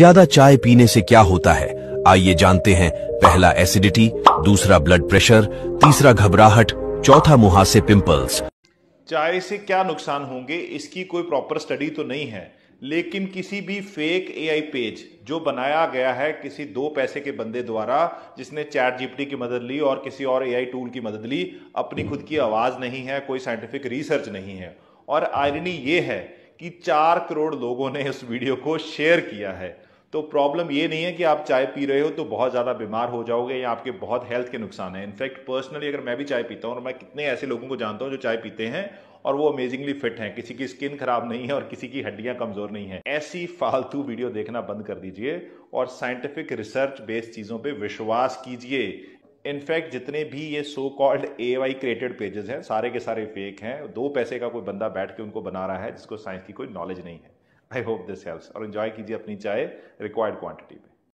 ज्यादा चाय पीने से क्या होता है आइए जानते हैं पहला एसिडिटी दूसरा ब्लड प्रेशर तीसरा घबराहट चौथा मुहासे पिंपल्स चाय से क्या नुकसान होंगे इसकी कोई प्रॉपर स्टडी तो नहीं है लेकिन किसी भी फेक एआई पेज जो बनाया गया है किसी दो पैसे के बंदे द्वारा जिसने चैट जीपटी की मदद ली और किसी और एआई टूल की मदद ली अपनी खुद की आवाज़ नहीं है कोई साइंटिफिक रिसर्च नहीं है और आयरनी ये है कि चार करोड़ लोगों ने उस वीडियो को शेयर किया है तो प्रॉब्लम ये नहीं है कि आप चाय पी रहे हो तो बहुत ज़्यादा बीमार हो जाओगे या आपके बहुत हेल्थ के नुकसान है इनफैक्ट पर्सनली अगर मैं भी चाय पीता हूँ और मैं कितने ऐसे लोगों को जानता हूँ जो चाय पीते हैं और वो अमेजिंगली फिट हैं किसी की स्किन खराब नहीं है और किसी की हड्डियां कमजोर नहीं है ऐसी फालतू वीडियो देखना बंद कर दीजिए और साइंटिफिक रिसर्च बेस्ड चीज़ों पर विश्वास कीजिए इनफैक्ट जितने भी ये so called A I created pages हैं सारे के सारे फेक हैं दो पैसे का कोई बंदा बैठ के उनको बना रहा है जिसको साइंस की कोई नॉलेज नहीं है आई होप दिस हेल्प्स और इन्जॉय कीजिए अपनी चाय रिक्वायर्ड क्वांटिटी में